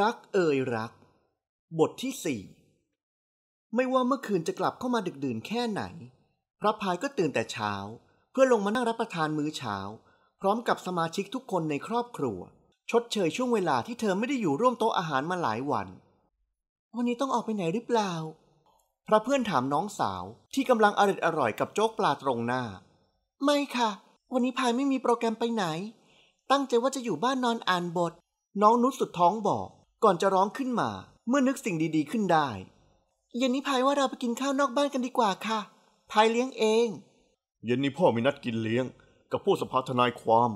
รักเอ่ยรัก บทที่สี่ไม่ว่าเมื่อคืนจะกลับเข้ามาดึกดื่นแค่ไหนพระพายก็ตื่นแต่เช้าเพื่อลงมานั่งรับประทานมื้อเช้าพร้อมกับสมาชิกทุกคนในครอบครัว ชดเชยช่วงเวลาที่เธอไม่ได้อยู่ร่วมโต๊ะอาหารมาหลายวัน วันนี้ต้องออกไปไหนหรือเปล่าพระเพื่อนถามน้องสาวที่กำลังอร่อยอร่อยกับโจ๊กปลาตรงหน้า ไม่ค่ะ วันนี้พายไม่มีโปรแกรมไปไหน ตั้งใจว่าจะอยู่บ้านนอนอ่านบทน้องนุชสุดท้องบอกก่อนจะร้องขึ้นมา เมื่อนึกสิ่งดี ๆขึ้นได้เย็นนี้พายว่าเราไปกินข้าวนอกบ้านกันดีกว่าค่ะพายเลี้ยงเองเย็นนี้พ่อมีนัดกินเลี้ยง กับผู้สภาทนายความ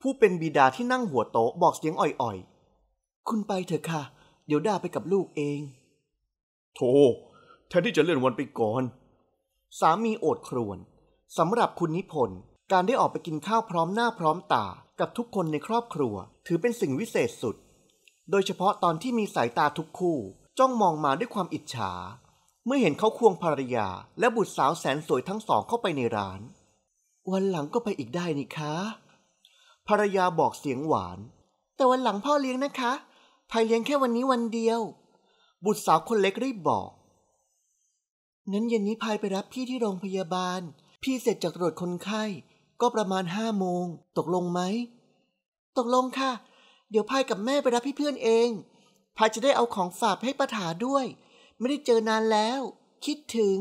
ผู้เป็นบิดาที่นั่งหัวโต๊ะบอกเสียงอ่อยๆ คุณไปเถอะค่ะ เดี๋ยวด่าไปกับลูกเองโธ่แทนที่จะเลื่อนวันไปก่อน สามีโอดครวนสำหรับคุณนิพนธ์การได้ออกไปกินข้าวพร้อมหน้าพร้อมตากับทุกคนในครอบครัวถือเป็นสิ่งวิเศษสุด โดยเฉพาะตอนที่มีสายตาทุกคู่ จ้องมองมาด้วยความอิจฉา เมื่อเห็นเขาควงภรรยา และบุตรสาวแสนสวยทั้งสองเข้าไปในร้าน วันหลังก็ไปอีกได้นี่คะภรรยาบอกเสียงหวาน แต่วันหลังพ่อเลี้ยงนะคะภายเลี้ยงแค่วันนี้วันเดียว บุตรสาวคนเล็กรีบบอก นั้นเย็นนี้พายไปรับพี่ที่โรงพยาบาล พี่เสร็จจากตรวจคนไข้ก็ประมาณห้าโมงตกลงไหม ตกลงค่ะ เดี๋ยวพายกับแม่ไปรับพี่เพื่อนเอง พายจะได้เอาของฝากให้ป้าถาด้วย ไม่ได้เจอนานแล้ว คิดถึง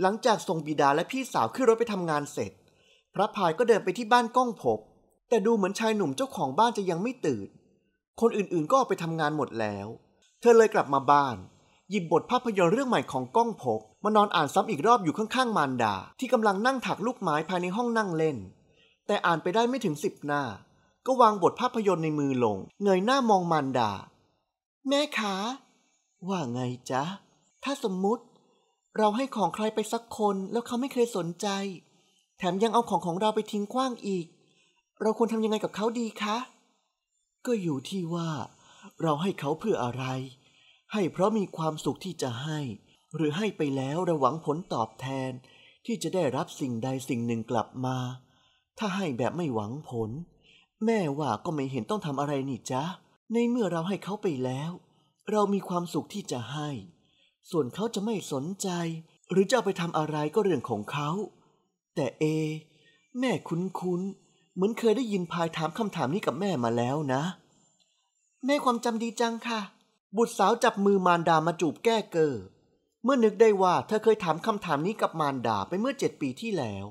หลังจากส่งบิดาและพี่สาวขึ้นรถไปทำงานเสร็จ พระพายก็เดินไปที่บ้านก้องพบ แต่ดูเหมือนชายหนุ่มเจ้าของบ้านจะยังไม่ตื่น คนอื่นๆก็ออกไปทำงานหมดแล้ว เธอเลยกลับมาบ้านหยิบบทภาพยนตร์เรื่องใหม่ของก้องพก มานอนอ่านซ้ำอีกรอบอยู่ข้าง ๆมารดาที่กำลังนั่งถักลูกไม้ภายในห้องนั่งเล่น แต่อ่านไปได้ไม่ถึงสิบหน้า ก็วางบทภาพยนตร์ในมือลงเงยหน้ามองมารดา แม่คะ ว่าไงจ๊ะ ถ้าสมมุติ เราให้ของใครไปสักคนแล้วเขาไม่เคยสนใจ แถมยังเอาของของเราไปทิ้งขว้างอีก เราควรทำยังไงกับเขาดีคะก็อยู่ที่ว่า เราให้เขาเพื่ออะไรให้เพราะมีความสุขที่จะให้ หรือให้ไปแล้วระหวังผลตอบแทน ที่จะได้รับสิ่งใดสิ่งหนึ่งกลับมา ถ้าให้แบบไม่หวังผล แม่ว่าก็ไม่เห็นต้องทำอะไรนี่จ๊ะในเมื่อเราให้เขาไปแล้ว เรามีความสุขที่จะให้ ส่วนเขาจะไม่สนใจ หรือจะไปทำอะไรก็เรื่องของเขา แต่เอ แม่คุ้นๆเหมือนเคยได้ยินพายถามคำถามนี้กับแม่มาแล้วนะ แม่ความจำดีจังค่ะบุตรสาวจับมือมารดามาจูบแก้เกอเมื่อนึกได้ว่าเธอเคยถามคำถามนี้กับมารดาไปเมื่อเจ็ดปีที่แล้ว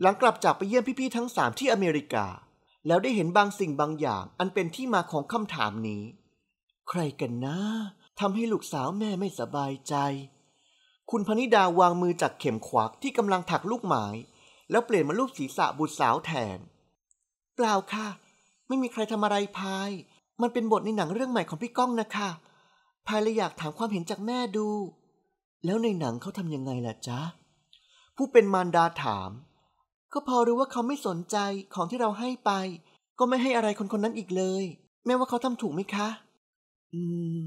หลังกลับจากไปเยี่ยมพี่ๆ ทั้งสามที่อเมริกา แล้วได้เห็นบางสิ่งบางอย่างอันเป็นที่มาของคำถามนี้ ใครกันนะทำให้ลูกสาวแม่ไม่สบายใจ คุณพนิดาวางมือจากเข็มขวักที่กำลังถักลูกไม้ แล้วเปลี่ยนมาลูบศีรษะบุตรสาวแทน เปล่าค่ะ ไม่มีใครทำอะไรพาย มันเป็นบทในหนังเรื่องใหม่ของพี่ก้องนะคะพายเลยอยากถามความเห็นจากแม่ดู แล้วในหนังเขาทำยังไงล่ะจ๊ะ ผู้เป็นมารดาถาม ก็พอรู้ว่าเขาไม่สนใจของที่เราให้ไป ก็ไม่ให้อะไรคนคนนั้นอีกเลย แม่ว่าเขาทำถูกไหมคะ อืม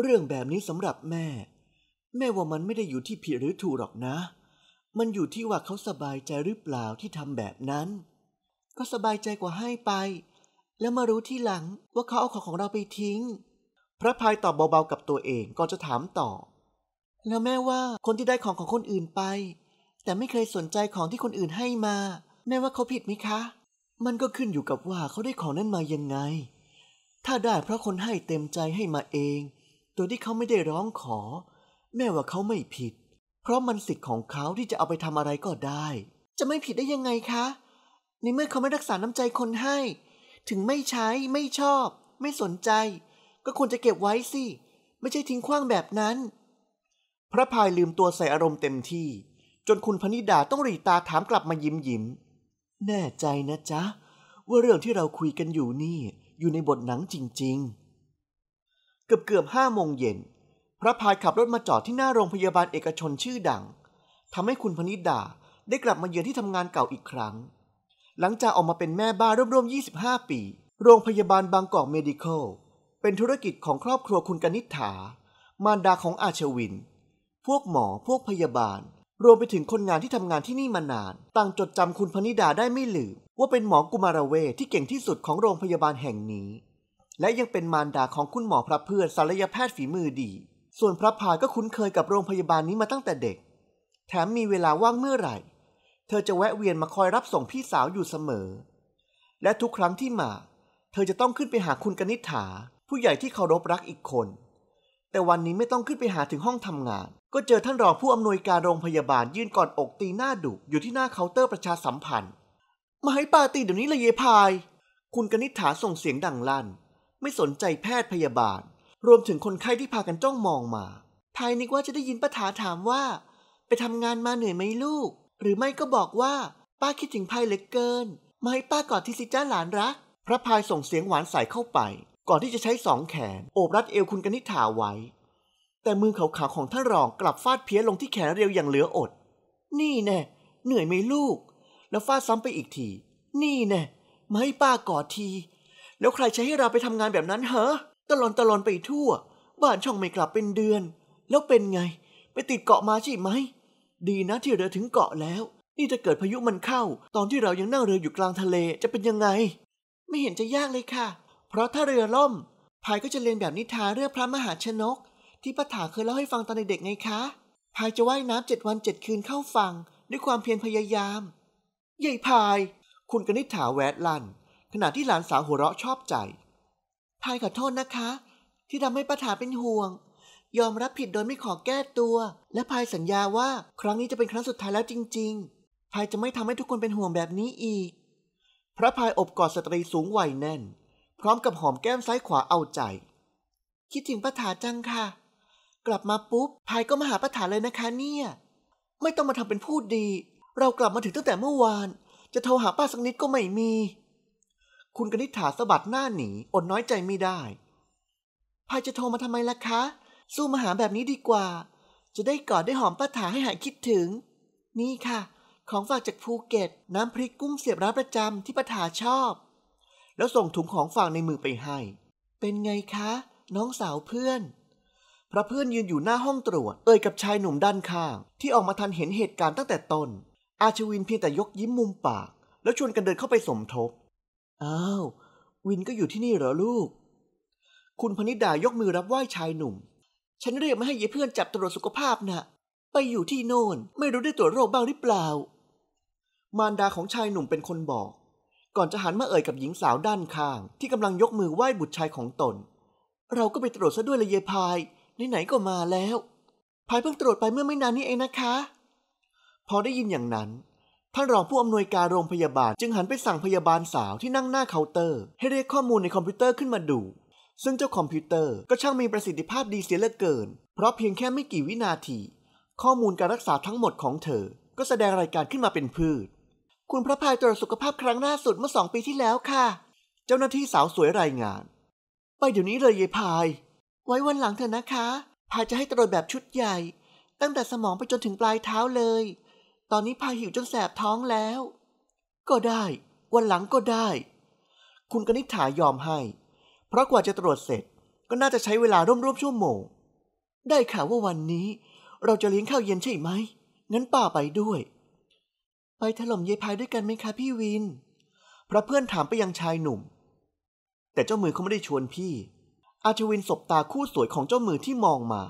เรื่องแบบนี้สำหรับแม่ แม่ว่ามันไม่ได้อยู่ที่ผิดหรือถูกหรอกนะ มันอยู่ที่ว่าเขาสบายใจหรือเปล่าที่ทำแบบนั้น ก็สบายใจกว่าให้ไป แล้วมารู้ที่หลังว่าเขาเอาของของเราไปทิ้งพระพายตอบเบาๆกับตัวเองก่อนจะถามต่อ แล้วแม่ว่าคนที่ได้ของของคนอื่นไป แต่ไม่เคยสนใจของที่คนอื่นให้มา แม่ว่าเขาผิดไหมคะ มันก็ขึ้นอยู่กับว่าเขาได้ของนั้นมายังไง ถ้าได้เพราะคนให้เต็มใจให้มาเอง ตัวที่เขาไม่ได้ร้องขอ แม่ว่าเขาไม่ผิด เพราะมันสิทธิ์ของเขาที่จะเอาไปทำอะไรก็ได้ จะไม่ผิดได้ยังไงคะในเมื่อเขาไม่รักษาน้ำใจคนให้ ถึงไม่ใช้ ไม่ชอบ ไม่สนใจก็ควรจะเก็บไว้สิ ไม่ใช่ทิ้งขว้างแบบนั้น พระพายลืมตัวใส่อารมณ์เต็มที่ จนคุณพนิดาต้องรีตาถามกลับมายิ้มยิ้ม แน่ใจนะจ๊ะ ว่าเรื่องที่เราคุยกันอยู่นี่ อยู่ในบทหนังจริงๆ เกือบเกือบห้าโมงเย็น พระพายขับรถมาจอดที่หน้าโรงพยาบาลเอกชนชื่อดัง ทำให้คุณพนิดาได้กลับมาเยือนที่ทำงานเก่าอีกครั้ง หลังจากออกมาเป็นแม่บ้านร่วมๆ25ปี โรงพยาบาลบางกอกเมดิคอลเป็นธุรกิจของครอบครัวคุณกนิษฐา มารดาของอาชวิน พวกหมอพวกพยาบาล รวมไปถึงคนงานที่ทำงานที่นี่มานาน ต่างจดจำคุณพนิดาได้ไม่ลืมว่าเป็นหมอกุมารเวทที่เก่งที่สุดของโรงพยาบาลแห่งนี้ และยังเป็นมารดาของคุณหมอพระเพื่อนศัลยแพทย์ฝีมือดี ส่วนพระพาก็คุ้นเคยกับโรงพยาบาลนี้มาตั้งแต่เด็ก แถมมีเวลาว่างเมื่อไหร่ เธอจะแวะเวียนมาคอยรับส่งพี่สาวอยู่เสมอ และทุกครั้งที่มา เธอจะต้องขึ้นไปหาคุณกนิษฐาผู้ใหญ่ที่เคารพรักอีกคน แต่วันนี้ไม่ต้องขึ้นไปหาถึงห้องทำงาน ก็เจอท่านรองผู้อำนวยการโรงพยาบาลยืนกอดอกตีหน้าดุ อยู่ที่หน้าเคาน์เตอร์ประชาสัมพันธ์ มาให้ปาตีเดี๋ยวนี้เลยเยพาย คุณกนิษฐาส่งเสียงดังลั่น ไม่สนใจแพทย์พยาบาล รวมถึงคนไข้ที่พากันจ้องมองมาพายนึกว่าจะได้ยินป้าถาถามว่า ไปทำงานมาเหนื่อยไหมลูก หรือไม่ก็บอกว่าป้าคิดถึงพายเหลือเกิน มาให้ป้ากอดที่สิจ้าหลานรัก พระพายส่งเสียงหวานใสเข้าไปก่อนที่จะใช้สองแขน โอบรัดเอวคุณกนิษฐาไว้ แต่มือขาวๆของท่านรองกลับฟาดเพี้ยลงที่แขนเรียวอย่างเหลืออด นี่แน่ เหนื่อยไหมลูก แล้วฟาดซ้ำไปอีกที นี่แน่ มาให้ป้ากอดที แล้วใครใช้ให้เราไปทำงานแบบนั้นเหรอ ตลอนตลอนไปทั่ว บ้านช่องไม่กลับเป็นเดือน แล้วเป็นไง ไปติดเกาะมาใช่ไหม ดีนะที่เรือถึงเกาะแล้ว นี่จะเกิดพายุมันเข้า ตอนที่เรายังนั่งเรืออยู่กลางทะเลจะเป็นยังไง ไม่เห็นจะยากเลยค่ะเพราะถ้าเรือล่มพายก็จะเรียนแบบนิทานเรื่องพระมหาชนก ที่ป้าถาเคยเล่าให้ฟังตอนเด็กๆไงคะพายจะว่ายน้ำเจ็ดวันเจ็ดคืนเข้าฝั่งด้วยความเพียรพยายาม ใหญ่พาย คุณกนิษฐาแวดลันขณะที่หลานสาวหัวเราะชอบใจพายขอโทษนะคะ ที่ทำให้ป้าถาเป็นห่วง ยอมรับผิดโดยไม่ขอแก้ตัว และพายสัญญาว่าครั้งนี้จะเป็นครั้งสุดท้ายแล้วจริงๆพายจะไม่ทำให้ทุกคนเป็นห่วงแบบนี้อีก พระพายอบกอดสตรีสูงวัยแน่นร้อมกับหอมแก้มซ้ายขวาเอาใจ คิดถึงป้าถาจังค่ะ กลับมาปุ๊บพายก็มาหาป้าถาเลยนะคะเนี่ย ไม่ต้องมาทำเป็นพูดดี เรากลับมาถึงตั้งแต่เมื่อวาน จะโทรหาป้าสักนิดก็ไม่มี คุณกนิษฐาสะบัดหน้าหนีอดน้อยใจไม่ได้พายจะโทรมาทำไมล่ะคะ สู้มาหาแบบนี้ดีกว่า จะได้กอดได้หอมป้าถาให้หายคิดถึง นี่ค่ะ ของฝากจากภูเก็ต น้ำพริกกุ้งเสียบร้านประจำที่ป้าถาชอบแล้วส่งถุงของฝากในมือไปให้ เป็นไงคะ น้องสาวเพื่อน พระเพื่อนยืนอยู่หน้าห้องตรวจเอ่ยกับชายหนุ่มด้านข้าง ที่ออกมาทันเห็นเหตุการณ์ตั้งแต่ต้น อาชวินเพียงแต่ยกยิ้มมุมปาก แล้วชวนกันเดินเข้าไปสมทบ อ้าววินก็อยู่ที่นี่เหรอลูก คุณพนิดายกมือรับไหว้ชายหนุ่ม ฉันเรียกมาให้ยายเพื่อนจับตรวจสุขภาพนะ่ะไปอยู่ที่โน่นไม่รู้ได้ตรวจโรคบ้างหรือเปล่า มารดาของชายหนุ่มเป็นคนบอกก่อนจะหันมาเอ่ยกับหญิงสาวด้านข้างที่กำลังยกมือไหว้บุตรชายของตน เราก็ไปตรวจซะด้วยละเยพายไหนๆก็มาแล้ว พายเพิ่งตรวจไปเมื่อไม่นานนี้เองนะคะ พอได้ยินอย่างนั้น ท่านรองผู้อำนวยการโรงพยาบาล จึงหันไปสั่งพยาบาลสาวที่นั่งหน้าเคาน์เตอร์ ให้เรียกข้อมูลในคอมพิวเตอร์ขึ้นมาดู ซึ่งเจ้าคอมพิวเตอร์ก็ช่างมีประสิทธิภาพดีเสียเหลือเกิน เพราะเพียงแค่ไม่กี่วินาที ข้อมูลการรักษาทั้งหมดของเธอก็แสดงรายการขึ้นมาเป็นพืชคุณพระพายตรวจสุขภาพครั้งล่าสุดเมื่อสองปีที่แล้วค่ะ เจ้าหน้าที่สาวสวยรายงาน ไปเดี๋ยวนี้เลยยายพาย ไว้วันหลังเถอะนะคะ พายจะให้ตรวจแบบชุดใหญ่ ตั้งแต่สมองไปจนถึงปลายเท้าเลย ตอนนี้พายหิวจนแสบท้องแล้ว ก็ได้ วันหลังก็ได้ คุณกนิษฐายอมให้ เพราะกว่าจะตรวจเสร็จ ก็น่าจะใช้เวลาร่วมๆชั่วโมง ได้ข่าวว่าวันนี้ เราจะเลี้ยงข้าวเย็นใช่ไหม งั้นป้าไปด้วยไปถล่มเยพายด้วยกันไหมคะพี่วิน พระเพื่อนถามไปยังชายหนุ่ม แต่เจ้ามือเขาไม่ได้ชวนพี่ อาชวินสบตาคู่สวยของเจ้ามือที่มองมา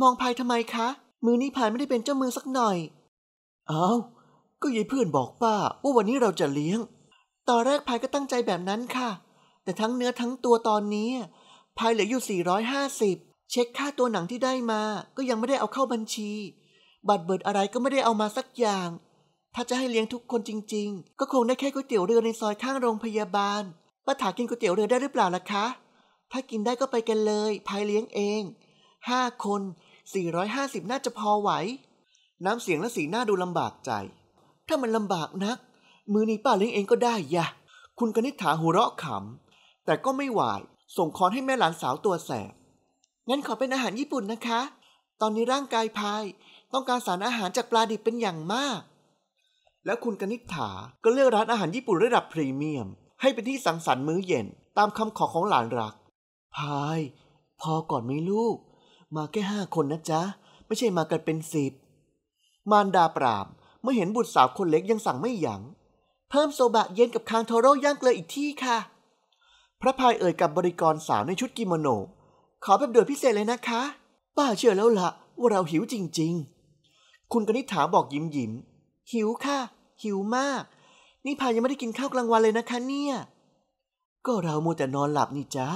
มองพายทำไมคะ มือนี้พายไม่ได้เป็นเจ้ามือสักหน่อย เอา้าก็ยายเพื่อนบอกป้า ว่าวันนี้เราจะเลี้ยง ตอนแรกพายก็ตั้งใจแบบนั้นค่ะ แต่ทั้งเนื้อทั้งตัวตอนนี้พายเหลืออยู่450เช็คค่าตัวหนังที่ได้มา ก็ยังไม่ได้เอาเข้าบัญชี บัตรเบิดอะไรก็ไม่ได้เอามาสักอย่างถ้าจะให้เลี้ยงทุกคนจริงๆ ก็คงได้แค่ก๋วยเตี๋ยวเรือในซอยข้างโรงพยาบาลป้าถากินก๋วยเตี๋ยวเรือได้หรือเปล่าล่ะคะ ถ้ากินได้ก็ไปกันเลยพายเลี้ยงเอง ห้าคน 450 น่าจะพอไหว น้ำเสียงและสีหน้าดูลำบากใจ ถ้ามันลำบากนัก มือนี้ป้าเลี้ยงเองก็ได้ยะ คุณกนิษฐาหัวเราะขำ แต่ก็ไม่ไหว ส่งคอนให้แม่หลานสาวตัวแสบ งั้นขอเป็นอาหารญี่ปุ่นนะคะ ตอนนี้ร่างกายพาย ต้องการสารอาหารจากปลาดิบเป็นอย่างมากและคุณกนิษฐา ก็เลือกร้านอาหารญี่ปุ่นระดับพรีเมียม ให้เป็นที่สังสรรค์มื้อเย็นตามคำขอของหลานรัก พาย พอก่อนไหมลูก มาแค่ห้าคนนะจ๊ะ ไม่ใช่มากันเป็นสิบ มารดาปราม เมื่อเห็นบุตรสาวคนเล็กยังสั่งไม่หยัง่งเพิ่มโซบะเย็นกับคางโทโร่ย่างเกลืออีกที่ค่ะ พระพายเอ่ยกับบริกรสาวในชุดกิโมโน ขอแบบเดือดพิเศษเลยนะคะป้าเชื่อแล้วล่ะว่าเราหิวจริง ๆ คุณกนิษฐาบอกยิ้มยิ้มหิวค่ะ หิวมาก นี่พายังไม่ได้กินข้าวกลางวันเลยนะคะเนี่ย ก็เราโมแต่นอนหลับนี่จ้า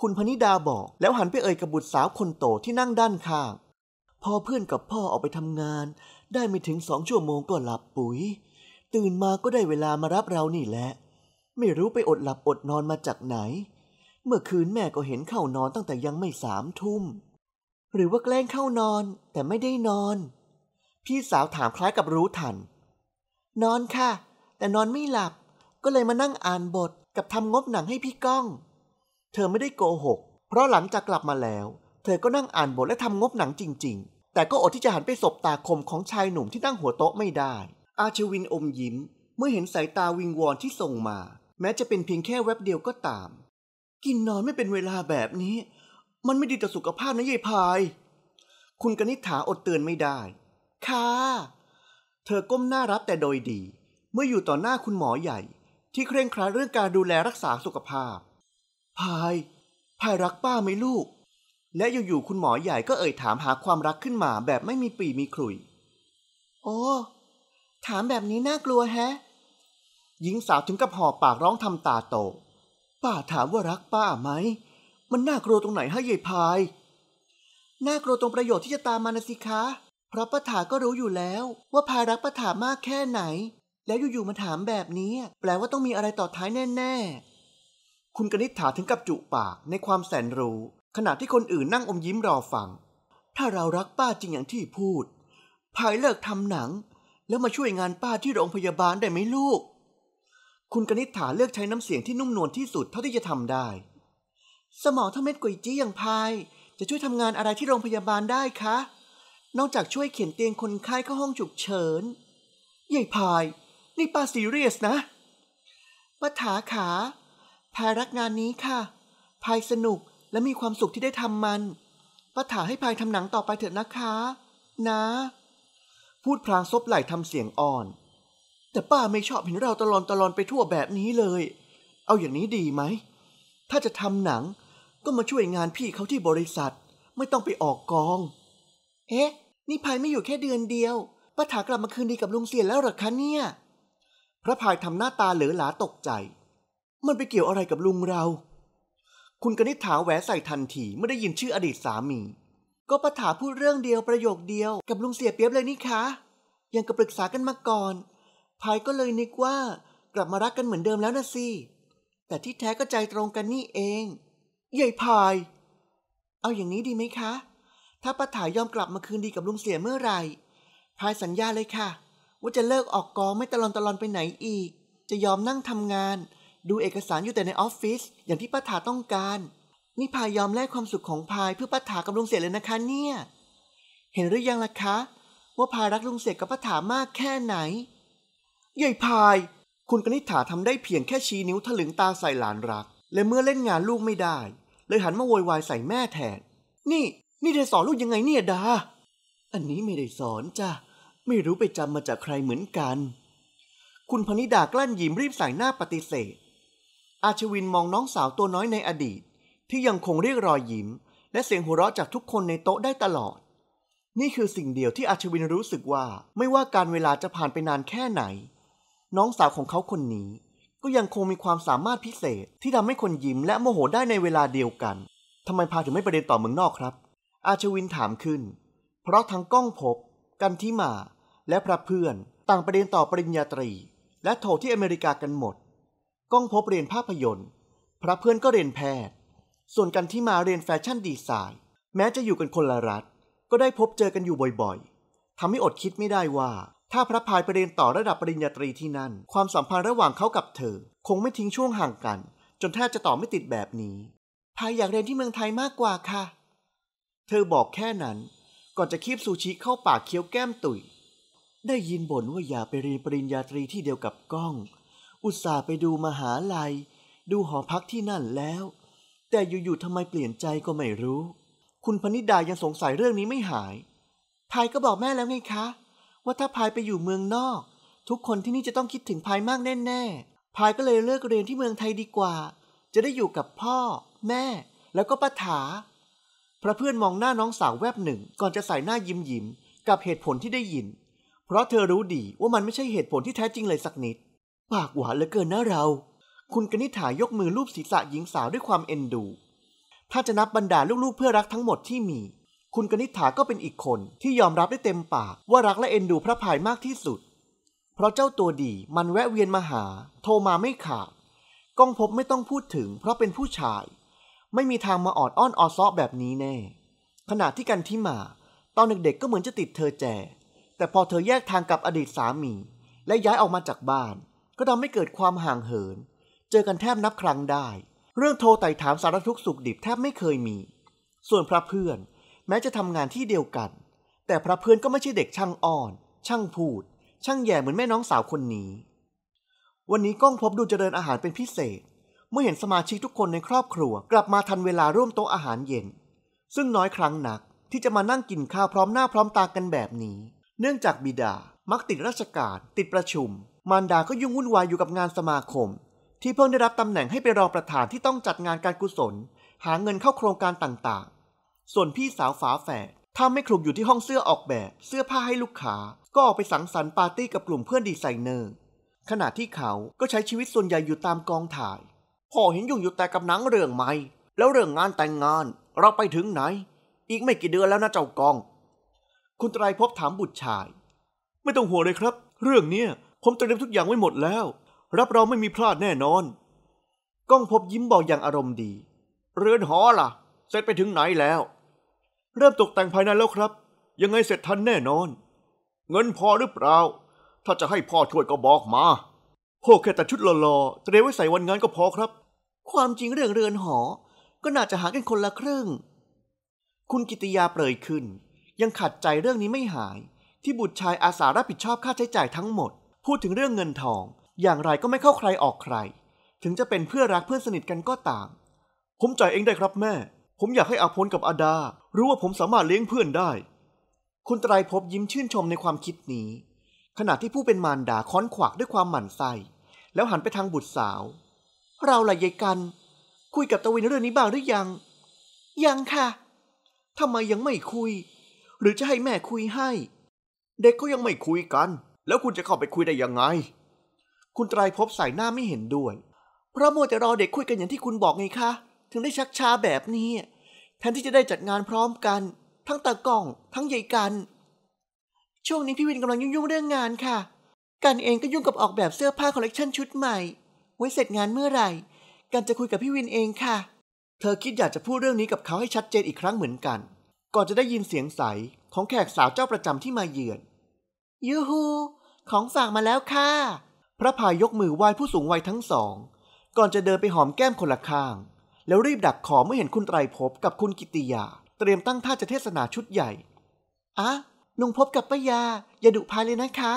คุณพนิดาบอก แล้วหันไปเอ่ยกับบุตรสาวคนโตที่นั่งด้านข้าง พอเพื่อนกับพ่อออกไปทำงาน ได้ไม่ถึงสองชั่วโมงก็หลับปุ๋ย ตื่นมาก็ได้เวลามารับเรานี่แหละ ไม่รู้ไปอดหลับอดนอนมาจากไหน เมื่อคืนแม่ก็เห็นเข้านอนตั้งแต่ยังไม่สามทุ่มหรือว่าแกล้งเข้านอน แต่ไม่ได้นอน พี่สาวถามคล้ายกับรู้ทันนอนค่ะแต่นอนไม่หลับก็เลยมานั่งอ่านบทกับทำงบหนังให้พี่ก้อง เธอไม่ได้โกหก เพราะหลังจากกลับมาแล้ว เธอก็นั่งอ่านบทและทำงบหนังจริงๆ แต่ก็อดที่จะหันไปสบตาคมของชายหนุ่มที่นั่งหัวโต๊ะไม่ได้ อาชวินอมยิ้ม เมื่อเห็นสายตาวิงวอนที่ส่งมา แม้จะเป็นเพียงแค่แว็บเดียวก็ตาม กินนอนไม่เป็นเวลาแบบนี้ มันไม่ดีต่อสุขภาพนะยายพาย คุณกนิษฐาอดเตือนไม่ได้ค่ะเธอก้มหน้ารับแต่โดยดี เมื่ออยู่ต่อหน้าคุณหมอใหญ่ ที่เคร่งครัดเรื่องการดูแลรักษาสุขภาพ พายพายรักป้าไหมลูก และอยู่ๆคุณหมอใหญ่ก็เอ่ยถามหาความรักขึ้นมาแบบไม่มีปีมีขลุย โอ้ ถามแบบนี้น่ากลัวแฮะหญิงสาวถึงกับหอบปากร้องทำตาโต ป้าถามว่ารักป้าไหม มันน่ากลัวตรงไหนฮะยายพายน่ากลัวตรงประโยชน์ที่จะตามมานะสิคะเพราะป้าถาก็รู้อยู่แล้วว่าพายรักป้าถามากแค่ไหน แล้วอยู่ๆมาถามแบบนี้แปลว่าต้องมีอะไรต่อท้ายแน่ ๆ คุณกนิษฐาถึงกับจุปากในความแสนรู้ ขณะที่คนอื่นนั่งอมยิ้มรอฟัง ถ้าเรารักป้าจริงอย่างที่พูดพายเลิกทำหนัง แล้วมาช่วยงานป้าที่โรงพยาบาลได้ไหมลูก คุณกนิษฐาเลือกใช้น้ำเสียงที่นุ่มนวลที่สุดเท่าที่จะทำได้ สมองเท่าเม็ดกุยจี้อย่างพายจะช่วยทำงานอะไรที่โรงพยาบาลได้คะนอกจากช่วยเข็นเตียงคนไข้เข้าห้องฉุกเฉินยายพาย นี่ป้าซีเรียสนะป้าถาขาพายรักงานนี้ค่ะพายสนุกและมีความสุขที่ได้ทำมันป้าถาให้พายทำหนังต่อไปเถอะนะคะ นะ พูดพลางซบไหล่ทำเสียงอ่อน แต่ป้าไม่ชอบเห็นเราตลอนตลอนไปทั่วแบบนี้เลย เอาอย่างนี้ดีไหม ถ้าจะทำหนัง ก็มาช่วยงานพี่เขาที่บริษัท ไม่ต้องไปออกกองเอ๊ะ นี่พายไม่อยู่แค่เดือนเดียวป้าถากลับมาคืนดีกับลุงเสียแล้วหรอคะเนี่ย พระพายทำหน้าตาเหลือหลาตกใจ มันไปเกี่ยวอะไรกับลุงเรา คุณกนิษฐาแหวใส่ทันทีไม่ได้ยินชื่ออดีตสามี ก็ป้าถาพูดเรื่องเดียวประโยคเดียว กับลุงเสียเปียบเลยนี่คะ ยังกับปรึกษากันมาก่อน พายก็เลยนึกว่า กลับมารักกันเหมือนเดิมแล้วนะสิ แต่ที่แท้ก็ใจตรงกันนี่เอง ใหญ่พาย เอาอย่างนี้ดีไหมคะถ้าป้าถ่ายยอมกลับมาคืนดีกับลุงเสียเมื่อไหร่พายสัญญาเลยค่ะว่าจะเลิกออกกองไม่ตลอนตลอนไปไหนอีก จะยอมนั่งทำงาน ดูเอกสารอยู่แต่ในออฟฟิศอย่างที่ป้าถาต้องการ นี่พายยอมแลกความสุขของพายเพื่อป้าถากับลุงเสียเลยนะคะเนี่ยเห็นหรือยังล่ะคะ ว่าพายรักลุงเสียกับป้าถามากแค่ไหนใหญ่พาย คุณกนิษฐาทำได้เพียงแค่ชี้นิ้วถลึงตาใส่หลานรัก และเมื่อเล่นงานลูกไม่ได้เลยหันมาโวยวายใส่แม่แทนนี่นี่ได้สอนลูกยังไงเนี่ยดา อันนี้ไม่ได้สอนจ้ะไม่รู้ไปจำมาจากใครเหมือนกัน คุณพนิดากลั้นยิ้มรีบสายหน้าปฏิเสธ อาชวินมองน้องสาวตัวน้อยในอดีต ที่ยังคงเรียกรอยยิ้ม และเสียงหัวเราะจากทุกคนในโต๊ะได้ตลอด นี่คือสิ่งเดียวที่อาชวินรู้สึกว่าไม่ว่าการเวลาจะผ่านไปนานแค่ไหน น้องสาวของเขาคนนี้ ก็ยังคงมีความสามารถพิเศษ ที่ทำให้คนยิ้มและโมโหได้ในเวลาเดียวกันทำไมพาถึงไม่ประเด็นต่อเมืองนอกครับอาชวินถามขึ้น เพราะทั้งก้องพบ กันที่มา และพระเพื่อนต่างประเด็นต่อปริญญาตรี และโทที่อเมริกากันหมด ก้องพบเรียนภาพยนตร์ พระเพื่อนก็เรียนแพทย์ ส่วนกันที่มาเรียนแฟชั่นดีไซน์แม้จะอยู่กันคนละรัฐ ก็ได้พบเจอกันอยู่บ่อยๆทำให้อดคิดไม่ได้ว่า ถ้าพระพายประเด็นต่อระดับปริญญาตรีที่นั่นความสัมพันธ์ระหว่างเขากับเธอคงไม่ทิ้งช่วงห่างกัน จนแทบจะต่อไม่ติดแบบนี้พายอยากเรียนที่เมืองไทยมากกว่าค่ะเธอบอกแค่นั้นก่อนจะคีบซูชิเข้าปากเคี้ยวแก้มตุยได้ยินบ่นว่าอย่าไปเรียนปริญญาตรีที่เดียวกับก้อง อุตส่าห์ไปดูมหาลัย ดูหอพักที่นั่นแล้ว แต่อยู่ๆทำไมเปลี่ยนใจก็ไม่รู้ คุณพนิดายังสงสัยเรื่องนี้ไม่หายพายก็บอกแม่แล้วไงคะ ว่าถ้าพายไปอยู่เมืองนอก ทุกคนที่นี่จะต้องคิดถึงพายมากแน่ๆพายก็เลยเลิกเรียนที่เมืองไทยดีกว่า จะได้อยู่กับพ่อ แม่ แล้วก็ป้าถาพระเพื่อนมองหน้าน้องสาวแวบหนึ่งก่อนจะใส่หน้ายิ้มยิ้ม กับเหตุผลที่ได้ยิน เพราะเธอรู้ดีว่ามันไม่ใช่เหตุผลที่แท้จริงเลยสักนิด ปากหวานเหลือเกินนะเรา คุณกนิษฐายกมือลูบศีรษะหญิงสาวด้วยความเอ็นดู ถ้าจะนับบรรดาลูกๆเพื่อรักทั้งหมดที่มี คุณกนิษฐาก็เป็นอีกคน ที่ยอมรับได้เต็มปาก ว่ารักและเอ็นดูพระพายมากที่สุด เพราะเจ้าตัวดีมันแวะเวียนมาหา โทรมาไม่ขาดก้องพบไม่ต้องพูดถึง เพราะเป็นผู้ชายไม่มีทางมาออดอ้อนออซ้อแบบนี้แน่ขณะที่กันที่มา ตอนเด็กๆ ก็เหมือนจะติดเธอแจแต่พอเธอแยกทางกับอดีตสามี และย้ายออกมาจากบ้าน ก็ทำให้เกิดความห่างเหิน เจอกันแทบนับครั้งได้ เรื่องโทรไต่ถามสารทุกสุขดิบแทบไม่เคยมี ส่วนพระเพื่อนแม้จะทำงานที่เดียวกัน แต่พระเพื่อนก็ไม่ใช่เด็กช่างอ่อน ช่างพูด ช่างแย่เหมือนแม่น้องสาวคนนี้ วันนี้ก้องพบดูเจริญอาหารเป็นพิเศษเมื่อเห็นสมาชิกทุกคนในครอบครัว กลับมาทันเวลาร่วมโต๊ะอาหารเย็น ซึ่งน้อยครั้งหนัก ที่จะมานั่งกินข้าวพร้อมหน้าพร้อมตากันแบบนี้ เนื่องจากบิดา มักติดราชการติดประชุม มารดาก็ยุ่งวุ่นวายอยู่กับงานสมาคม ที่เพิ่งได้รับตำแหน่งให้เป็นรองประธานที่ต้องจัดงานการกุศล หาเงินเข้าโครงการต่าง ๆ ส่วนพี่สาวฝาแฝดถ้าไม่คลุกอยู่ที่ห้องเสื้อออกแบบ เสื้อผ้าให้ลูกค้าก็ออกไปสังสรรค์ปาร์ตี้กับกลุ่มเพื่อนดีไซเนอร์ขณะที่เขา ก็ใช้ชีวิตส่วนใหญ่อยู่ตามกองถ่ายพ่อเห็นยุ่งอยู่แต่กับหนังเรื่องใหม่แล้วเรื่องงานแต่งงานเราไปถึงไหน อีกไม่กี่เดือนแล้วนะเจ้ากอง คุณไตรภพถามบุตรชาย ไม่ต้องห่วงเลยครับ เรื่องเนี้ยผมเตรียมทุกอย่างไว้หมดแล้ว รับรองไม่มีพลาดแน่นอนก้องพบยิ้มบอกอย่างอารมณ์ดี เรือนหอล่ะ เสร็จไปถึงไหนแล้ว เริ่มตกแต่งภายในแล้วครับ ยังไงเสร็จทันแน่นอน เงินพอหรือเปล่า ถ้าจะให้พ่อช่วยก็บอกมาพวกแค่ตัดชุดหล่อๆ เตรียมไว้ใส่วันงานก็พอครับ ความจริงเรื่องเรือนหอ ก็น่าจะหากันคนละครึ่ง คุณกิติยาเปรยขึ้น ยังขัดใจเรื่องนี้ไม่หาย ที่บุตรชายอาสารับผิดชอบค่าใช้จ่ายทั้งหมด พูดถึงเรื่องเงินทอง อย่างไรก็ไม่เข้าใครออกใคร ถึงจะเป็นเพื่อรักเพื่อนสนิทกันก็ตามผมจ่ายเองได้ครับแม่ ผมอยากให้อาพลกับอาดา รู้ว่าผมสามารถเลี้ยงเพื่อนได้ คุณไตรภพยิ้มชื่นชมในความคิดนี้ ขณะที่ผู้เป็นมารดาค้อนขวากด้วยความหมั่นไส้แล้วหันไปทางบุตรสาว เราล่ะยายกัน คุยกับตะวินเรื่องนี้บ้างหรือยัง ยังค่ะทำไมยังไม่คุย หรือจะให้แม่คุยให้ เด็กก็ยังไม่คุยกัน แล้วคุณจะเข้าไปคุยได้ยังไง คุณไตรยพสายหน้าไม่เห็นด้วย เพราะมัวแต่รอเด็กคุยกันอย่างที่คุณบอกไงคะ ถึงได้ชักช้าแบบนี้ แทนที่จะได้จัดงานพร้อมกัน ทั้งตากล้อง ทั้งใหญ่กันช่วงนี้พี่วินกำลังยุ่งๆเรื่องงานค่ะกันเองก็ยุ่งกับออกแบบเสื้อผ้าคอลเลกชันชุดใหม่ ไว้เสร็จงานเมื่อไหร่ กันจะคุยกับพี่วินเองค่ะ เธอคิดอยากจะพูดเรื่องนี้กับเขาให้ชัดเจนอีกครั้งเหมือนกัน ก่อนจะได้ยินเสียงใสของแขกสาวเจ้าประจำที่มาเยือนยูฮูของฝากมาแล้วค่ะ พระพายกมือไหว้ผู้สูงวัยทั้งสอง ก่อนจะเดินไปหอมแก้มคนละข้าง แล้วรีบดักขอเมื่อเห็นคุณไตรภพกับคุณกิติยา เตรียมตั้งท่าจะเทศนาชุดใหญ่อะลุงพบกับป้ายา อย่าดุพายเลยนะคะ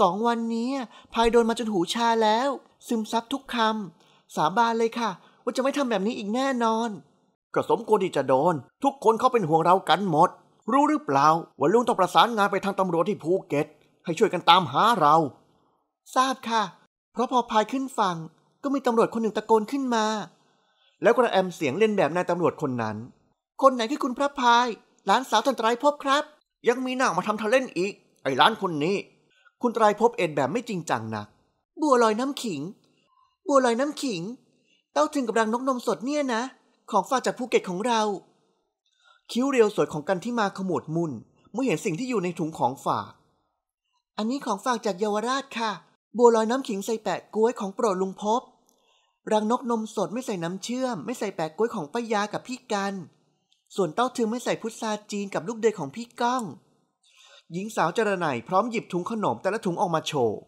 สองวันนี้พายโดนมาจนหูชาแล้ว ซึมซับทุกคำ สาบานเลยค่ะ ว่าจะไม่ทำแบบนี้อีกแน่นอนก็สมควรที่จะโดน ทุกคนเขาเป็นห่วงเรากันหมด รู้หรือเปล่าว่าลุงต้องประสานงานไปทางตำรวจที่ภูเก็ต ให้ช่วยกันตามหาเราทราบค่ะ เพราะพอพายขึ้นฝั่งก็มีตำรวจคนหนึ่งตะโกนขึ้นมา แล้วกระแอมเสียงเล่นแบบนายตำรวจคนนั้น คนไหนคือคุณพระพายหลานสาวทันตรายพบครับ ยังมีหน้ามาทำทะเล่นอีก ไอ้ล้านคนนี้คุณไตรยพบเอ็ดแบบไม่จริง จังนักบัวลอยน้ำขิง บัวลอยน้ำขิง เต้าถึงกับรังนกนมสดเนี่ยนะ ของฝากจากภูเก็ตของเรา คิ้วเรียวสวยของกันที่มาขมวดมุนเมื่อเห็นสิ่งที่อยู่ในถุงของฝาก อันนี้ของฝากจากเยาวราชค่ะ บัวลอยน้ำขิงใส่แปะกล้วยของโปรดลุงพบรังนกนมสดไม่ใส่น้ำเชื่อมไม่ใส่แปะกล้วยของป้ายากับพี่กันส่วนเต้าถึงไม่ใส่พุทราจีนกับลูกเดยของพี่ก้องหญิงสาวจรไนพร้อมหยิบถุงขนมแต่ละถุงออกมาโชว์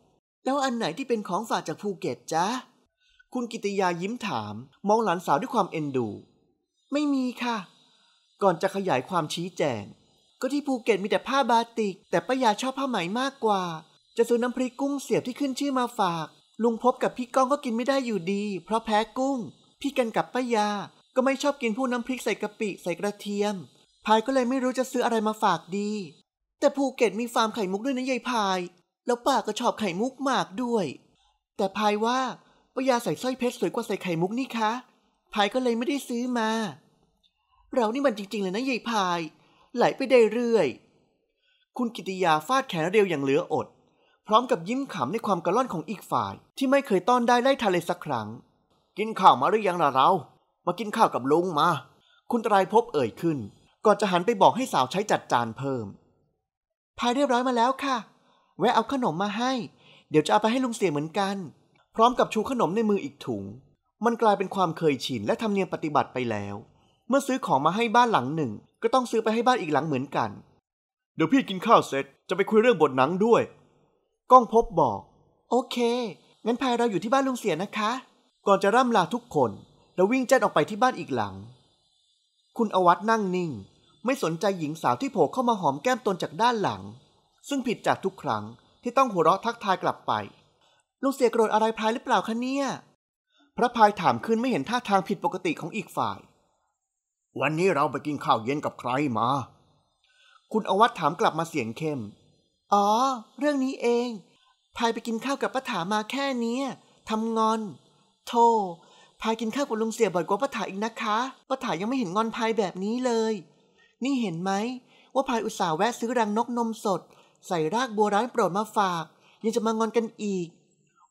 แล้วอันไหนที่เป็นของฝากจากภูเก็ตจ๊ะ คุณกิติยายิ้มถาม มองหลานสาวด้วยความเอ็นดู ไม่มีค่ะ ก่อนจะขยายความชี้แจง ก็ที่ภูเก็ตมีแต่ผ้าบาติก แต่ป้ายาชอบผ้าไหมมากกว่า จะซื้อน้ำพริกกุ้งเสียบที่ขึ้นชื่อมาฝาก ลุงพบกับพี่ก้องก็กินไม่ได้อยู่ดี เพราะแพ้กุ้ง พี่กันกับป้ายา ก็ไม่ชอบกินพวกน้ำพริกใส่กะปิใส่กระเทียมพายก็เลยไม่รู้จะซื้ออะไรมาฝากดีแต่ภูเก็ตมีฟาร์มไข่มุกด้วยนะ ยายพาย แล้วป้าก็ชอบไข่มุกมากด้วย แต่พายว่า ปยาใส่สร้อยเพชรสวยกว่า ใส่ไข่มุกนี่คะพายก็เลยไม่ได้ซื้อมา เรานี่มันจริงๆ เลยนะ ยายพาย ไหลไปได้เรื่อย คุณกิติยาฟาดแขนเร็วอย่างเหลืออด พร้อมกับยิ้มขำในความกระล่อนของอีกฝ่าย ที่ไม่เคยต้อนได้ไล่ทะเลสักครั้ง กินข้าวมาหรือยังล่ะเรา มากินข้าวกับลุงมา คุณตรายพบเอ่ยขึ้น ก่อนจะหันไปบอกให้สาวใช้จัดจานเพิ่มพายเรียบร้อยมาแล้วค่ะแวะเอาขนมมาให้ เดี๋ยวจะเอาไปให้ลุงเสียเหมือนกัน พร้อมกับชูขนมในมืออีกถุง มันกลายเป็นความเคยชินและทำเนียมปฏิบัติไปแล้ว เมื่อซื้อของมาให้บ้านหลังหนึ่ง ก็ต้องซื้อไปให้บ้านอีกหลังเหมือนกัน เดี๋ยวพี่กินข้าวเสร็จจะไปคุยเรื่องบทหนังด้วย ก้องพบบอก โอเค งั้นพายเราอยู่ที่บ้านลุงเสียนะคะ ก่อนจะร่ำลาทุกคน แล้ววิ่งแจ้นออกไปที่บ้านอีกหลัง คุณอวัตนั่งนิ่งไม่สนใจหญิงสาวที่โผล่เข้ามาหอมแก้มตนจากด้านหลัง ซึ่งผิดจากทุกครั้ง ที่ต้องหัวเราะทักทายกลับไป ลูกเสียโกรธอะไรพายหรือเปล่าคะเนี่ย พระพายถามขึ้นไม่เห็นท่าทางผิดปกติของอีกฝ่าย วันนี้เราไปกินข้าวเย็นกับใครมา คุณอวัตถามกลับมาเสียงเข้ม อ๋อ เรื่องนี้เองพายไปกินข้าวกับป้าถามาแค่นี้ทำงอน โทพายกินข้าวกับลุงเสียบ่อยกว่าป้าถาอีกนะคะป้าถายังไม่เห็นงอนพายแบบนี้เลยนี่เห็นไหมว่าพายอุตส่าห์แวะซื้อรังนกนมสด ใส่รากบัวร้านโปรดมาฝาก ยังจะมางอนกันอีก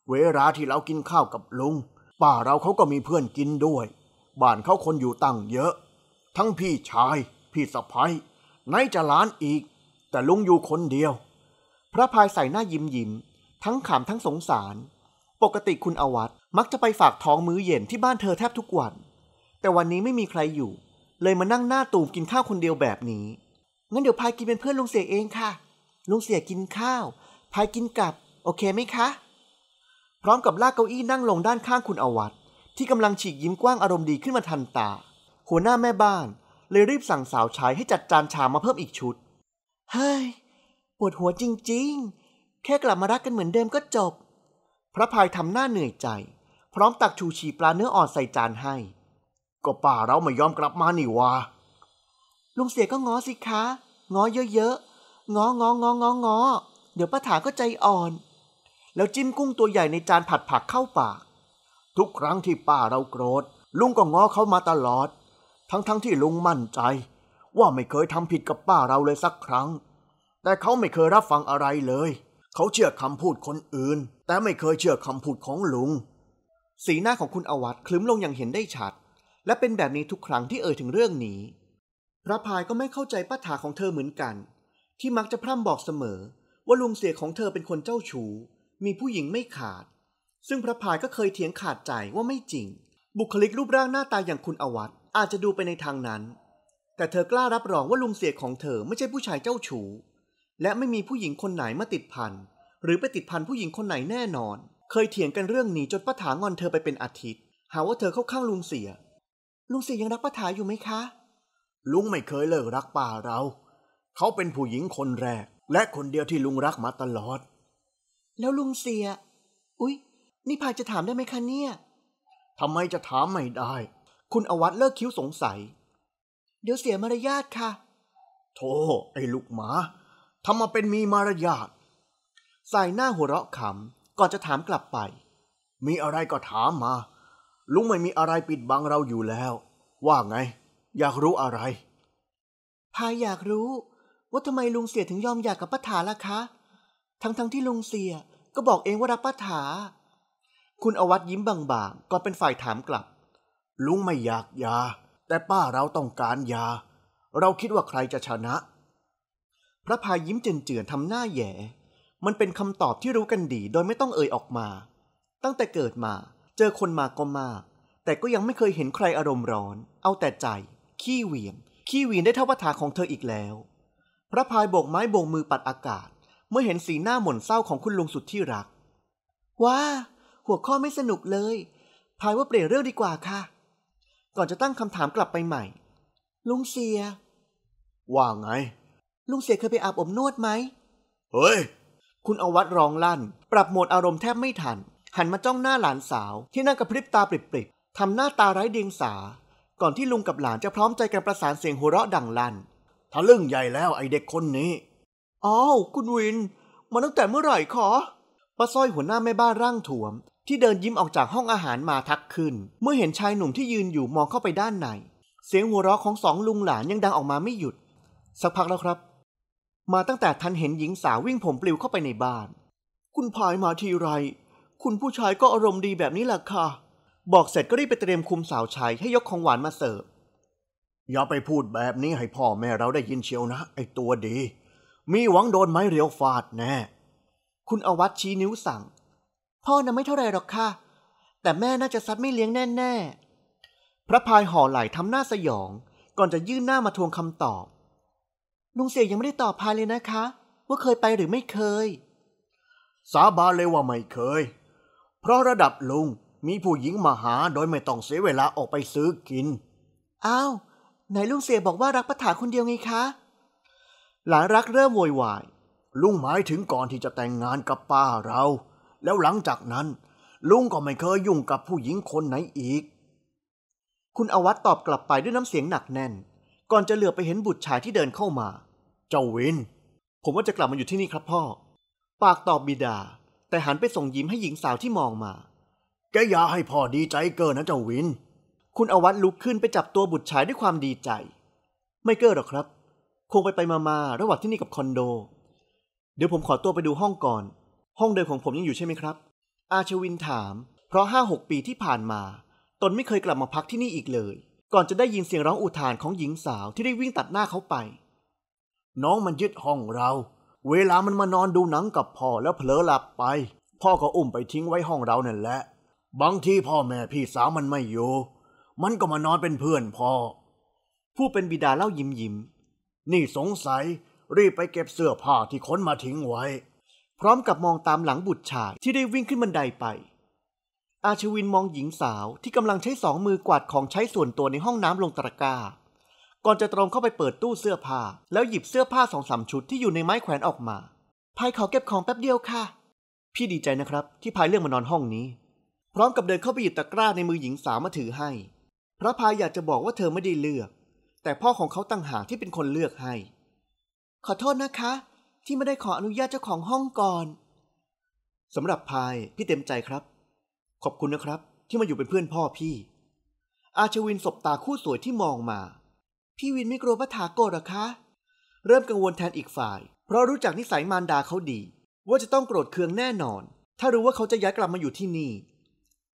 เวลาที่เรากินข้าวกับลุงป่าเราเขาก็มีเพื่อนกินด้วยบ้านเขาคนอยู่ตั้งเยอะ ทั้งพี่ชาย พี่สะพ้ายไหนจะล้านอีก แต่ลุงอยู่คนเดียว พระพายใส่หน้ายิ้มยิ้ม ทั้งขำทั้งสงสาร ปกติคุณอวัตมักจะไปฝากท้องมื้อเย็นที่บ้านเธอแทบทุกวันแต่วันนี้ไม่มีใครอยู่เลยมานั่งหน้าตูบกินข้าวคนเดียวแบบนี้ งั้นเดี๋ยวพายกินเป็นเพื่อนลุงเสียเองค่ะ ลุงเสียกินข้าวพายกินกับ โอเคไหมคะ พร้อมกับลากเก้าอี้นั่งลงด้านข้างคุณอวัตที่กำลังฉีกยิ้มกว้างอารมณ์ดีขึ้นมาทันตา หัวหน้าแม่บ้านเลยรีบสั่งสาวใช้ให้จัดจานชามมาเพิ่มอีกชุดเฮ้ยปวดหัวจริงๆ แค่กลับมารักกันเหมือนเดิมก็จบ พระพายทำหน้าเหนื่อยใจ พร้อมตักชูชีปลาเนื้ออ่อนใส่จานให้ก็ป่าเราไม่ยอมกลับมานี่วะ ลุงเสียก็ง้อสิคะง้อเยอะๆง้อง้ององ้อง้อเดี๋ยวป้าถาก็ใจอ่อน แล้วจิ้มกุ้งตัวใหญ่ในจานผัดผักเข้าปาก ทุกครั้งที่ป้าเราโกรธลุงก็ง้อเขามาตลอด ทั้งๆทที่ลุงมั่นใจ ว่าไม่เคยทำผิดกับป้าเราเลยสักครั้ง แต่เขาไม่เคยรับฟังอะไรเลย เขาเชื่อคำพูดคนอื่น แต่ไม่เคยเชื่อคำพูดของลุง สีหน้าของคุณอวัตคลึ้มลงอย่างเห็นได้ชัดและเป็นแบบนี้ทุกครั้งที่เอ่ยถึงเรื่องนี้ พระพายก็ไม่เข้าใจป้าถาของเธอเหมือนกัน ที่มักจะพร่ำบอกเสมอ ว่าลุงเสียของเธอเป็นคนเจ้าชู้ มีผู้หญิงไม่ขาด ซึ่งพระพายก็เคยเถียงขาดใจว่าไม่จริง บุคลิกรูปร่างหน้าตาอย่างคุณอวัตอาจจะดูไปในทางนั้น แต่เธอกล้ารับรองว่าลุงเสียของเธอไม่ใช่ผู้ชายเจ้าชู้ และไม่มีผู้หญิงคนไหนมาติดพัน หรือไปติดพันผู้หญิงคนไหนแน่นอน เคยเถียงกันเรื่องนี้จนป้าถางอนเธอไปเป็นอาทิตย์ หาว่าเธอเข้าข้างลุงเสียลุงเสียยังรักป้าถาอยู่ไหมคะ ลุงไม่เคยเลิกรักป้าเราเขาเป็นผู้หญิงคนแรก และคนเดียวที่ลุงรักมาตลอด แล้วลุงเสีย อุ๊ยนี่พายจะถามได้ไหมคะเนี่ยทำไมจะถามไม่ได้ คุณอวัตเลิกคิ้วสงสัย เดี๋ยวเสียมารยาทค่ะโธ่ไอ้ลูกหมาทำมาเป็นมีมารยาทใส่หน้าหัวเราะขำก่อนจะถามกลับไป มีอะไรก็ถามมาลุงไม่มีอะไรปิดบังเราอยู่แล้ว ว่าไงอยากรู้อะไรพายอยากรู้ ว่าทำไมลุงเสียถึงยอมหยากกับป้าถาล่ะคะ ทั้งๆทที่ลุงเสียก็บอกเองว่ารักป้าถาคุณอวัตยิ้มบาง ๆก่อนเป็นฝ่ายถามกลับ ลุงไม่อยากยา แต่ป้าเราต้องการยา เราคิดว่าใครจะชนะ พระพายยิ้ม เจือนๆทำหน้าแย่มันเป็นคำตอบที่รู้กันดี โดยไม่ต้องเอ่ยออกมา ตั้งแต่เกิดมาเจอคนมาก็มาก แต่ก็ยังไม่เคยเห็นใครอารมณ์ร้อน เอาแต่ใจ ขี้เหวี่ยงขี้วีนได้เท่าวัฏาของเธออีกแล้ว พระพายโบกไม้โบกมือปัดอากาศ เมื่อเห็นสีหน้าหม่นเศร้าของคุณลุงสุดที่รักว้าหัวข้อไม่สนุกเลยพายว่าเปลี่ยนเรื่องดีกว่าค่ะ ก่อนจะตั้งคำถามกลับไปใหม่ ลุงเสีย ว่าไง ลุงเสียเคยไปอาบอบนวดไหมเฮ้ย คุณอวัดร้องลั่น ปรับโหมดอารมณ์แทบไม่ทันหันมาจ้องหน้าหลานสาว ที่นั่งกระพริบตาปริบๆ ทำหน้าตาไร้เดียงสา ก่อนที่ลุงกับหลานจะพร้อมใจกันประสานเสียงหัวเราะดังลั่นทะลึ่งใหญ่แล้วไอเด็กคนนี้อ้าวคุณวิน มาตั้งแต่เมื่อไหร่ขอป้าส้อยหัวหน้าแม่บ้านร่างถวมที่เดินยิ้มออกจากห้องอาหารมาทักขึ้น เมื่อเห็นชายหนุ่มที่ยืนอยู่มองเข้าไปด้านใน เสียงหัวเราะของสองลุงหลานยังดังออกมาไม่หยุดสักพักแล้วครับ มาตั้งแต่ทันเห็นหญิงสาววิ่งผมปลิวเข้าไปในบ้าน คุณพายมาทีไรคุณผู้ชายก็อารมณ์ดีแบบนี้แหละค่ะ บอกเสร็จก็รีบไปเตรียมคุมสาวใช้ให้ยกของหวานมาเสิร์ฟอย่าไปพูดแบบนี้ให้พ่อแม่เราได้ยินเชียวนะ ไอตัวดี มีหวังโดนไม้เรียวฟาดแน่ คุณอวัตชี้นิ้วสั่ง พ่อนะไม่เท่าไรหรอกค่ะ แต่แม่น่าจะซัดไม่เลี้ยงแน่ๆ พระพายห่อไหลทำหน้าสยอง ก่อนจะยื่นหน้ามาทวงคำตอบลุงเสี่ยยังไม่ได้ตอบพายเลยนะคะ ว่าเคยไปหรือไม่เคย สาบานเลยว่าไม่เคยเพราะระดับลุงมีผู้หญิงมาหาโดยไม่ต้องเสียเวลาออกไปซื้อกิน อ้าวไหนลุงเสียบอกว่ารักปัถาคนเดียวไงคะ หลานรักเริ่มโวยวายลุงหมายถึงก่อนที่จะแต่งงานกับป้าเรา แล้วหลังจากนั้น ลุงก็ไม่เคยยุ่งกับผู้หญิงคนไหนอีก คุณอวัตตอบกลับไปด้วยน้ำเสียงหนักแน่น ก่อนจะเหลือไปเห็นบุตรชายที่เดินเข้ามา เจ้าวินผมว่าจะกลับมาอยู่ที่นี่ครับพ่อ ปากตอบบิดาแต่หันไปส่งยิ้มให้หญิงสาวที่มองมา แกอย่าให้พ่อดีใจเกินนะเจ้าวิน คุณอวัตลุกขึ้นไปจับตัวบุตรชายด้วยความดีใจ ไม่เกิดหรอกครับ คงไปไปมามาระหว่างที่นี่กับคอนโด เดี๋ยวผมขอตัวไปดูห้องก่อน ห้องเดิมของผมยังอยู่ใช่ไหมครับ อาชวินถาม เพราะห้าหกปีที่ผ่านมา ตนไม่เคยกลับมาพักที่นี่อีกเลย ก่อนจะได้ยินเสียงร้องอุทานของหญิงสาวที่ได้วิ่งตัดหน้าเขาไป น้องมันยึดห้องเราเวลามันมานอนดูหนังกับพ่อแล้วเผลอหลับไปพ่อก็อุ้มไปทิ้งไว้ห้องเรานั่นแหละบางทีพ่อแม่พี่สาวมันไม่อยู่มันก็มานอนเป็นเพื่อนพ่อ ผู้เป็นบิดาเล่ายิ้มยิ้ม นี่สงสัยรีบไปเก็บเสื้อผ้าที่ค้นมาทิ้งไว้ พร้อมกับมองตามหลังบุตรชายที่ได้วิ่งขึ้นบันไดไป อาชวินมองหญิงสาวที่กำลังใช้สองมือกวาดของใช้ส่วนตัวในห้องน้ำลงตะกร้าก่อนจะตรงเข้าไปเปิดตู้เสื้อผ้า แล้วหยิบเสื้อผ้าสองสามชุดที่อยู่ในไม้แขวนออกมาพายขอเก็บของแป๊บเดียวค่ะ พี่ดีใจนะครับ ที่พายเรื่องมานอนห้องนี้ พร้อมกับเดินเข้าไปหยิบตะกร้าในมือหญิงสาวมาถือให้พระพายอยากจะบอกว่าเธอไม่ได้เลือก แต่พ่อของเขาตั้งหากที่เป็นคนเลือกให้ ขอโทษนะคะ ที่ไม่ได้ขออนุญาตเจ้าของห้องก่อนสำหรับพาย พี่เต็มใจครับ ขอบคุณนะครับ ที่มาอยู่เป็นเพื่อนพ่อพี่ อาชวินสบตาคู่สวยที่มองมาพี่วินไม่กลัวพระถาโกรธหรอคะ เริ่มกังวลแทนอีกฝ่าย เพราะรู้จักนิสัยมารดาเขาดี ว่าจะต้องโกรธเคืองแน่นอน ถ้ารู้ว่าเขาจะย้ายกลับมาอยู่ที่นี่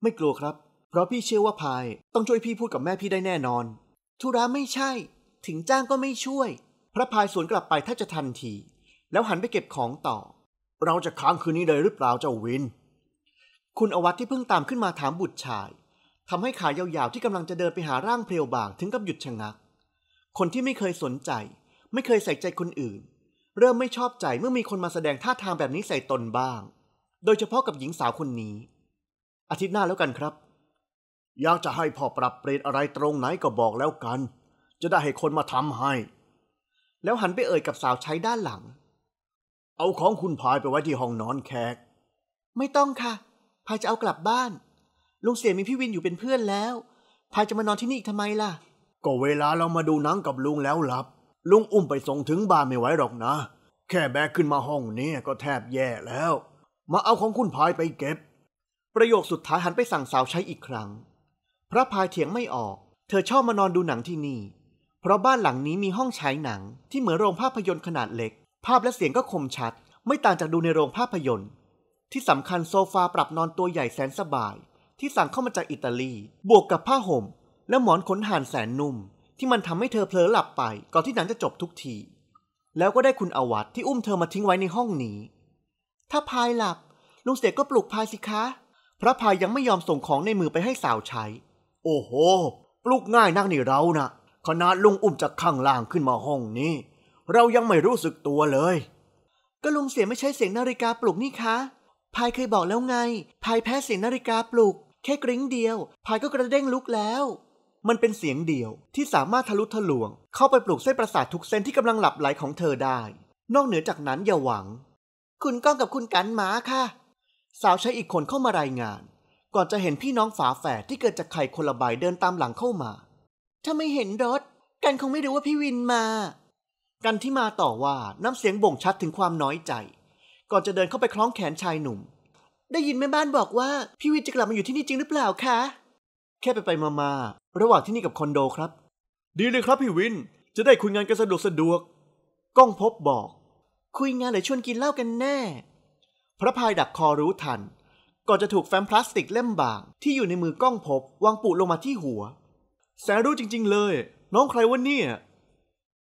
ไม่กลัวครับ เพราะพี่เชื่อว่าพายต้องช่วยพี่พูดกับแม่พี่ได้แน่นอน ธุระไม่ใช่ ถึงจ้างก็ไม่ช่วย พระพายสวนกลับไปถ้าจะทันที แล้วหันไปเก็บของต่อ เราจะค้างคืนนี้เลยหรือเปล่าเจ้าวิน คุณอวัตที่เพิ่งตามขึ้นมาถามบุตรชาย ทำให้ขายาวๆที่กำลังจะเดินไปหาร่างเพลียวบางถึงกับหยุดชะงักคนที่ไม่เคยสนใจ ไม่เคยใส่ใจคนอื่น เริ่มไม่ชอบใจเมื่อมีคนมาแสดงท่าทางแบบนี้ใส่ตนบ้าง โดยเฉพาะกับหญิงสาวคนนี้ อาทิตย์หน้าแล้วกันครับอยากจะให้พ่อปรับเปลี่ยนอะไรตรงไหนก็บอกแล้วกัน จะได้ให้คนมาทำให้ แล้วหันไปเอ่ยกับสาวใช้ด้านหลัง เอาของคุณพายไปไว้ที่ห้องนอนแขกไม่ต้องค่ะพายจะเอากลับบ้านลุงเสี่ยมีพี่วินอยู่เป็นเพื่อนแล้วพายจะมานอนที่นี่อีกทำไมล่ะก็เวลาเรามาดูหนังกับลุงแล้วหลับ ลุงอุ้มไปส่งถึงบ้านไม่ไหวหรอกนะ แค่แบกขึ้นมาห้องนี้ก็แทบแย่แล้ว มาเอาของคุณพายไปเก็บ ประโยคสุดท้ายหันไปสั่งสาวใช้อีกครั้ง พระพายเถียงไม่ออก เธอชอบมานอนดูหนังที่นี่ เพราะบ้านหลังนี้มีห้องฉายหนังที่เหมือนโรงภาพยนตร์ขนาดเล็ก ภาพและเสียงก็คมชัด ไม่ต่างจากดูในโรงภาพยนตร์ ที่สำคัญโซฟาปรับนอนตัวใหญ่แสนสบาย ที่สั่งเข้ามาจากอิตาลี บวกกับผ้าห่มและหมอนขนห่านแสนนุ่มที่มันทำให้เธอเผลอหลับไป ก่อนที่หนังจะจบทุกที แล้วก็ได้คุณอวัตที่อุ้มเธอมาทิ้งไว้ในห้องนี้ ถ้าพายหลับลุงเสกก็ปลุกพายสิคะ พระพายยังไม่ยอมส่งของในมือไปให้สาวใช้ โอ้โห ปลุกง่ายนักนี่เรานะ่ะขนาดลุงอุ้มจากข้างล่างขึ้นมาห้องนี้เรายังไม่รู้สึกตัวเลย ก็ลุงเสียไม่ใช่เสียงนาฬิกาปลุกนี่คะพายเคยบอกแล้วไงพายแพ้เสียงนาฬิกาปลุกแค่กริ้งเดียวพายก็กระเด้งลุกแล้วมันเป็นเสียงเดียว ที่สามารถทะลุทะลวง เข้าไปปลุกเส้นประสาททุกเส้นที่กำลังหลับไหลของเธอได้ นอกเหนือจากนั้นอย่าหวัง คุณก้องกับคุณกันหมาค่ะ สาวใช้อีกคนเข้ามารายงาน ก่อนจะเห็นพี่น้องฝาแฝดที่เกิดจากไข่คนละใบเดินตามหลังเข้ามา ถ้าไม่เห็นรถกันคงไม่รู้ว่าพี่วินมา กันที่มาต่อว่าน้ำเสียงบ่งชัดถึงความน้อยใจ ก่อนจะเดินเข้าไปคล้องแขนชายหนุ่ม ได้ยินแม่บ้านบอกว่าพี่วินจะกลับมาอยู่ที่นี่จริงหรือเปล่าคะแค่ไปไปมามาระหว่างที่นี่กับคอนโดครับ ดีเลยครับ พี่วิน จะได้คุยงานกันสะดวกสะดวก ก้องพบบอก คุยงานหรือชวนกินเหล้ากันแน่ พระพายดักคอรู้ทัน ก่อนจะถูกแฟ้มพลาสติกเล่มบาง ที่อยู่ในมือก้องพบวางปูลงมาที่หัว แสนรู้จริง ๆ เลย น้องใครวะเนี่ย